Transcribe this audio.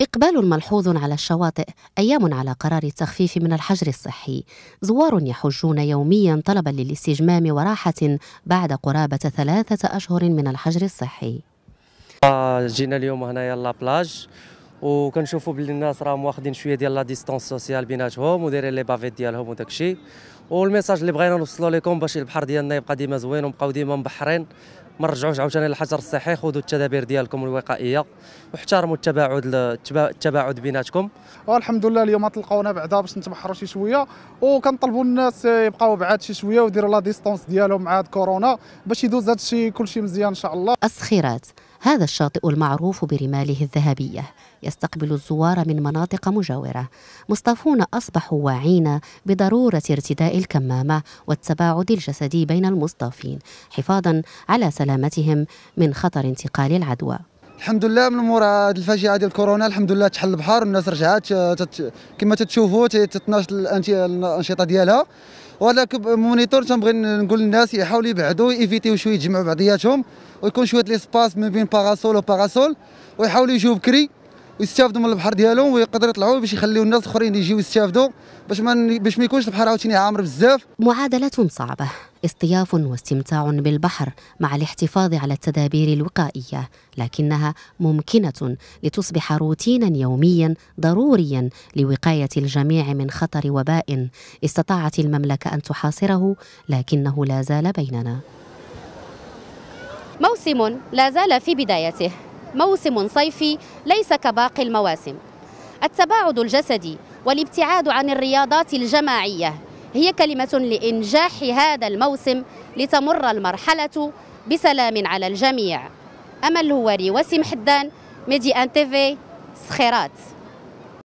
إقبال ملحوظ على الشواطئ أيام على قرار التخفيف من الحجر الصحي زوار يحجون يوميا طلبا للاستجمام وراحة بعد قرابة ثلاثة أشهر من الحجر الصحي آه، جينا اليوم هنايا لابلاج وكنشوفوا بلي الناس راهم واخدين شويه ديال لا ديستونس سوسيال بيناتهم ودايرين لي بافيت ديالهم وداك الشيء والميساج اللي بغينا نوصلوا لكم باش البحر ديالنا يبقى ديما زوين ونبقاو ديما مبحرين ما نرجعوش عاوتاني للحجر الصحي خذوا التدابير ديالكم الوقائيه واحترموا التباعد التباعد بيناتكم والحمد لله اليوم تلقاونا بعدا باش نتبحروا شي شويه وكنطلبوا الناس يبقاو بعاد شي شويه ويديروا لا ديستونس ديالهم مع هاد كورونا باش يدوز هادشي كلشي مزيان ان شاء الله السخيرات هذا الشاطئ المعروف برماله الذهبية يستقبل الزوار من مناطق مجاورة مصطفون أصبحوا واعين بضرورة ارتداء الكمامة والتباعد الجسدي بين المصطافين حفاظا على سلامتهم من خطر انتقال العدوى الحمد لله من مورا هذه الفاجعه ديال كورونا الحمد لله تحل البحر الناس رجعات كما تتشوفوا تتناشط الانشطه ديالها ولكن مونيتور تنبغي نقول للناس يحاولوا يبعدوا ايفيتيو شويه يجمعوا بعضياتهم ويكون شويه ليسباس ما بين باراسول وباراسول ويحاولوا يجيو بكري ويستافدوا من البحر ديالهم ويقدروا يطلعوا باش يخليوا الناس الاخرين يجيو يستافدوا باش ما باش ما يكونش البحر عاوتاني عامر بزاف معادله صعبه اصطياف واستمتاع بالبحر مع الاحتفاظ على التدابير الوقائيه لكنها ممكنه لتصبح روتينا يوميا ضروريا لوقايه الجميع من خطر وباء استطاعت المملكه ان تحاصره لكنه لا زال بيننا موسم لا زال في بدايته موسم صيفي ليس كباقي المواسم التباعد الجسدي والابتعاد عن الرياضات الجماعية هي كلمة لإنجاح هذا الموسم لتمر المرحلة بسلام على الجميع أمل الهواري وسيم حدان ميدي أن تيفي سخيرات